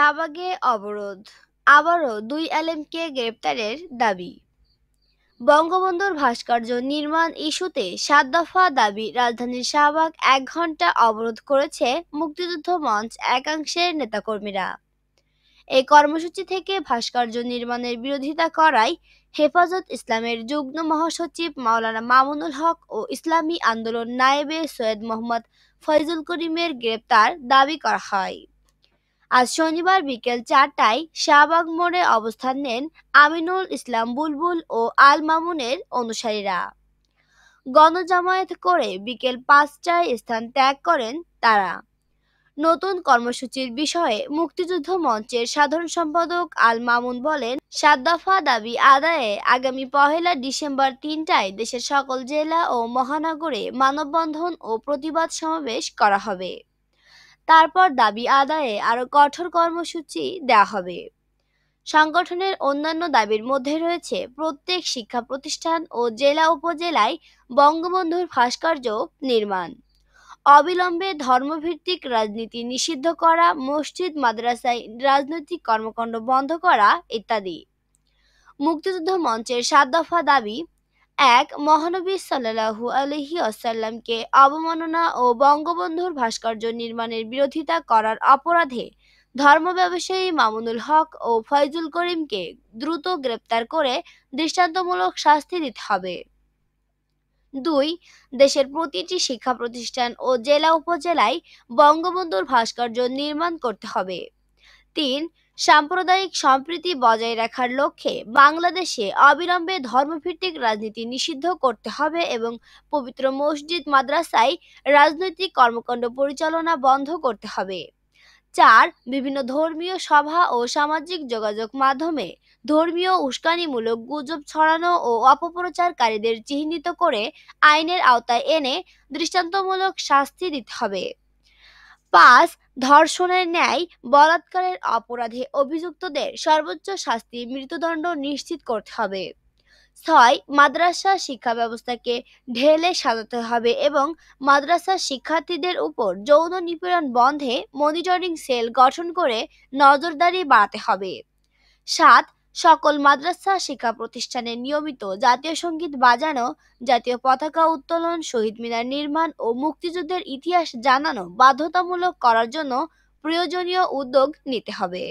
শাহবাগে অবরোধ আবারও দুই আলেমকে গ্রেপ্তারের দাবি বঙ্গবন্ধুর ভাস্কর্য নির্মাণ ইস্যুতে সাত দফা দাবি রাজধানীর শাহবাগ এক ঘন্টা অবরোধ করেছে মুক্তিযুদ্ধ মঞ্চ একাংশের নেতাকর্মীরা এই কর্মসূচি থেকে ভাস্কর্য নির্মাণের বিরোধিতা করায় হেফাজত ইসলামের যুগ্ম মহাসচিব মাওলানা মামুনুল হক ও ইসলামী আন্দোলন নায়েবে সৈয়দ মোহাম্মদ ফয়জুল করিমের গ্রেপ্তার দাবি করা হয় আজ শনিবার বিকেল চারটায় শাহবাগ মোড়ে অবস্থান নেন আমিনুল ইসলাম বুলবুল ও আল মামুনের অনুসারীরা গণজামায়াত করে বিকেল পাঁচটায় স্থান ত্যাগ করেন তারা নতুন কর্মসূচির বিষয়ে মুক্তিযুদ্ধ মঞ্চের সাধারণ সম্পাদক আল মামুন বলেন সাত দফা দাবি আদায়ে আগামী পহেলা ডিসেম্বর তিনটায় দেশের সকল জেলা ও মহানগরে মানববন্ধন ও প্রতিবাদ সমাবেশ করা হবে তারপর দাবি আদায়ে আরও কঠোর কর্মসূচি দেওয়া হবে সংগঠনের অন্যান্য দাবির মধ্যে রয়েছে প্রত্যেক শিক্ষা প্রতিষ্ঠান ও জেলা উপজেলায় বঙ্গবন্ধুর ভাস্কর্য নির্মাণ অবিলম্বে ধর্মভিত্তিক রাজনীতি নিষিদ্ধ করা মসজিদ মাদ্রাসায় রাজনৈতিক কর্মকাণ্ড বন্ধ করা ইত্যাদি মুক্তিযুদ্ধ মঞ্চের সাত দফা দাবি এক মহানবী সাল্লাহু আলহি আসাল্লামকে অবমাননা ও বঙ্গবন্ধুর ভাস্কর্য নির্মাণের বিরোধিতা করার অপরাধে ধর্ম ব্যবসায়ী মামুনুল হক ও ফয়জুল করিমকে দ্রুত গ্রেপ্তার করে দৃষ্টান্তমূলক শাস্তি দিতে হবে দুই দেশের প্রতিটি শিক্ষা প্রতিষ্ঠান ও জেলা উপজেলায় বঙ্গবন্ধুর ভাস্কর্য নির্মাণ করতে হবে তিন সাম্প্রদায়িক সম্প্রীতি বজায় রাখার লক্ষ্যে বাংলাদেশে অবিলম্বে ধর্মভিত্তিক রাজনীতি নিষিদ্ধ করতে হবে এবং পবিত্র মসজিদ মাদ্রাসায় রাজনৈতিক কর্মকাণ্ড পরিচালনা বন্ধ করতে হবে চার বিভিন্ন ধর্মীয় সভা ও সামাজিক যোগাযোগ মাধ্যমে ধর্মীয় উস্কানিমূলক গুজব ছড়ানো ও অপপ্রচারকারীদের চিহ্নিত করে আইনের আওতায় এনে দৃষ্টান্তমূলক শাস্তি দিতে হবে পাঁচ ধর্ষণের ন্যায় বলাৎকারের অপরাধে অভিযুক্তদের সর্বোচ্চ শাস্তি মৃত্যুদণ্ড নিশ্চিত করতে হবে ছয় মাদ্রাসা শিক্ষা ব্যবস্থাকে ঢেলে সাজাতে হবে এবং মাদ্রাসার শিক্ষার্থীদের উপর যৌন নিপীড়ন বন্ধে মনিটরিং সেল গঠন করে নজরদারি বাড়াতে হবে সাত সকল মাদ্রাসা শিক্ষা প্রতিষ্ঠানে নিয়মিত জাতীয় সঙ্গীত বাজানো জাতীয় পতাকা উত্তোলন শহীদ মিনার নির্মাণ ও মুক্তিযুদ্ধের ইতিহাস জানানো বাধ্যতামূলক করার জন্য প্রয়োজনীয় উদ্যোগ নিতে হবে